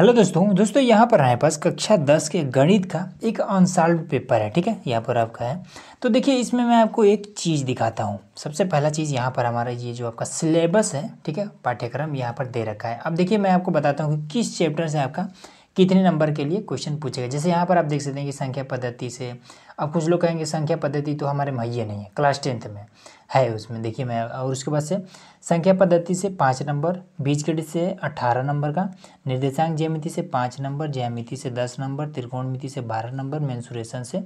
hello दोस्तों दोस्तों यहाँ पर हमारे पास कक्षा दस के गणित का एक अनसॉल्व पेपर है ठीक है यहाँ पर आपका है तो देखिए इसमें मैं आपको एक चीज़ दिखाता हूँ सबसे पहला चीज़ यहाँ पर हमारा ये जो आपका सिलेबस है ठीक है पाठ्यक्रम यहाँ पर दे रखा है अब देखिए मैं आपको बताता हूँ कि किस चैप्टर से आपका कितने नंबर के लिए क्वेश्चन पूछेगा जैसे यहाँ पर आप देख सकते हैं कि संख्या पद्धति से अब कुछ लोग कहेंगे संख्या पद्धति तो हमारे मुहैया नहीं है क्लास टेंथ में है उसमें देखिए मैं और उसके बाद से संख्या पद्धति से पाँच नंबर बीज गणित से अठारह नंबर का निर्देशांक ज्यामिति से पाँच नंबर ज्यामिति से दस नंबर मिति से बारह नंबर मैंसुरेशन से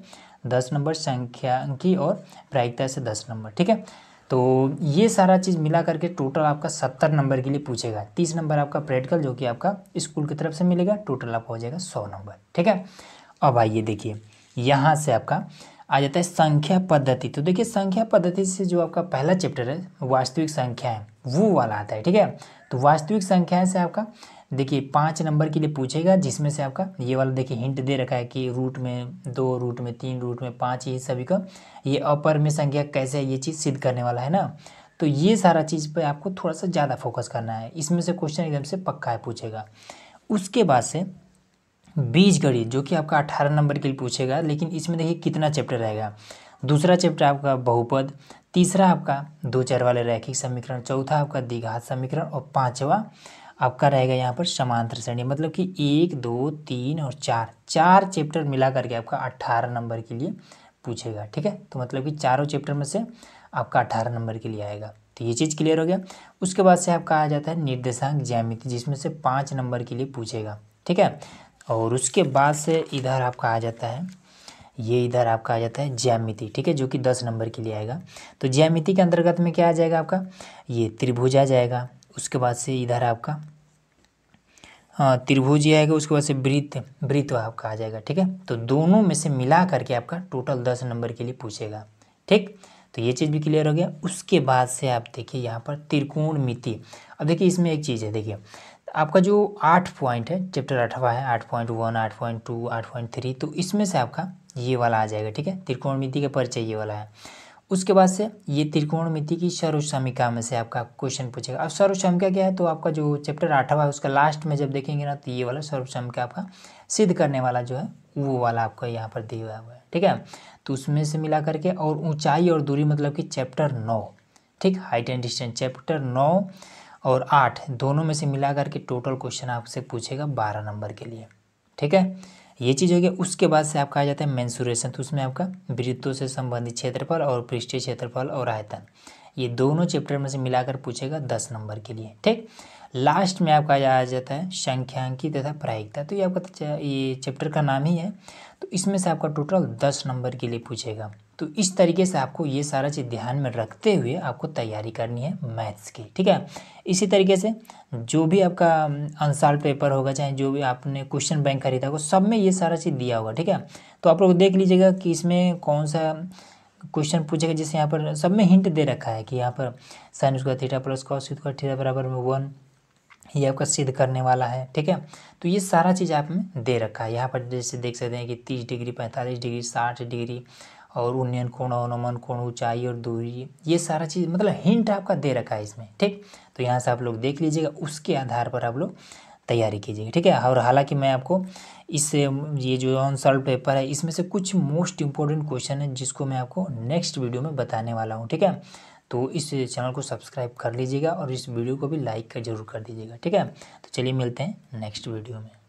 दस नंबर संख्यांकी और प्रायिकता से दस नंबर ठीक है तो ये सारा चीज़ मिला करके टोटल आपका सत्तर नंबर के लिए पूछेगा तीस नंबर आपका प्रैक्टिकल जो कि आपका स्कूल की तरफ से मिलेगा टोटल आपका हो जाएगा सौ नंबर ठीक है अब आइए देखिए यहाँ से आपका आ जाता है संख्या पद्धति तो देखिए संख्या पद्धति से जो आपका पहला चैप्टर है वास्तविक संख्या है वो वाला आता है ठीक है तो वास्तविक संख्याएँ से आपका देखिए पाँच नंबर के लिए पूछेगा जिसमें से आपका ये वाला देखिए हिंट दे रखा है कि रूट में दो रूट में तीन रूट में पाँच ये सभी का ये अपर में संख्या कैसे ये चीज़ सिद्ध करने वाला है ना तो ये सारा चीज़ पे आपको थोड़ा सा ज़्यादा फोकस करना है इसमें से क्वेश्चन एकदम से पक्का है पूछेगा उसके बाद से बीज गणित जो कि आपका अठारह नंबर के लिए पूछेगा लेकिन इसमें देखिए कितना चैप्टर रहेगा दूसरा चैप्टर आपका बहुपद तीसरा आपका दो चार वाले रैखिक समीकरण चौथा आपका दीघात समीकरण और पाँचवा आपका रहेगा यहाँ पर समांतर श्रेणी मतलब कि एक दो तीन और चार चार चैप्टर मिला करके आपका अट्ठारह नंबर के लिए पूछेगा ठीक है तो मतलब कि चारों चैप्टर में से आपका अट्ठारह नंबर के लिए आएगा तो ये चीज़ क्लियर हो गया उसके बाद से आपका आ जाता है निर्देशांक ज्यामिति जिसमें से पाँच नंबर के लिए पूछेगा ठीक है और उसके बाद से इधर आपका आ जाता है ये इधर आपका आ जाता है ज्यामिति ठीक है जो कि दस नंबर के लिए आएगा तो ज्यामिति के अंतर्गत में क्या आ जाएगा आपका ये त्रिभुज आ जाएगा उसके बाद से इधर आपका त्रिभुजी आएगा उसके बाद से वृत्त वृत्त आपका आ जाएगा ठीक है तो दोनों में से मिला करके आपका टोटल दस नंबर के लिए पूछेगा ठीक तो ये चीज़ भी क्लियर हो गया उसके बाद से आप देखिए यहाँ पर त्रिकोण मिति अब देखिए इसमें एक चीज़ है देखिए आपका जो आठ पॉइंट है चैप्टर अठवा है आठ पॉइंट वन आठ पॉइंट टू आठ पॉइंट थ्री तो इसमें से आपका ये वाला आ जाएगा ठीक है त्रिकोण मिति का परिचय ये वाला है उसके बाद से ये मिति की सर्वसमिका में से आपका क्वेश्चन पूछेगा अब सर्वसमिका क्या है तो आपका जो चैप्टर आठवा है उसका लास्ट में जब देखेंगे ना तो ये वाला सर्वसमिका आपका सिद्ध करने वाला जो है वो वाला आपका यहाँ पर दिया हुआ है ठीक है तो उसमें से मिला करके और ऊंचाई और दूरी मतलब कि चैप्टर नौ ठीक हाइट एंड डिस्टेंस चैप्टर नौ और आठ दोनों में से मिला करके टोटल क्वेश्चन आपसे पूछेगा बारह नंबर के लिए ठीक है ये चीज़ हो गया उसके बाद से आपका आ जाता है मैंसुरेशन तो उसमें आपका वृत्तों से संबंधित क्षेत्रफल और पृष्ठीय क्षेत्रफल और आयतन ये दोनों चैप्टर में से मिलाकर पूछेगा दस नंबर के लिए ठीक लास्ट में आपका आ जाता है संख्यांकी तथा प्रायिकता तो ये आपका ये चैप्टर का नाम ही है तो इसमें से आपका टोटल दस नंबर के लिए पूछेगा तो इस तरीके से आपको ये सारा चीज़ ध्यान में रखते हुए आपको तैयारी करनी है मैथ्स की ठीक है इसी तरीके से जो भी आपका अनसाल्ड पेपर होगा चाहे जो भी आपने क्वेश्चन बैंक खरीदा होगा सब में ये सारा चीज़ दिया होगा ठीक है तो आप लोग देख लीजिएगा कि इसमें कौन सा क्वेश्चन पूछेगा जैसे यहाँ पर सब में हिंट दे रखा है कि यहाँ पर साइन उसका theta plus cos theta theta बराबर में वन ये आपका सिद्ध करने वाला है ठीक है तो ये सारा चीज़ आप में दे रखा है यहाँ पर जैसे देख सकते हैं कि तीस डिग्री पैंतालीस डिग्री साठ डिग्री और उन्नयन कोण अवनमन कोण ऊंचाई और दूरी ये सारा चीज़ मतलब हिंट आपका दे रखा है इसमें ठीक तो यहाँ से आप लोग देख लीजिएगा उसके आधार पर आप लोग तैयारी कीजिएगा ठीक है और हालांकि मैं आपको इस ये जो अनसॉल्व पेपर है इसमें से कुछ मोस्ट इंपॉर्टेंट क्वेश्चन है जिसको मैं आपको नेक्स्ट वीडियो में बताने वाला हूँ ठीक है तो इस चैनल को सब्सक्राइब कर लीजिएगा और इस वीडियो को भी लाइक जरूर कर दीजिएगा ठीक है तो चलिए मिलते हैं नेक्स्ट वीडियो में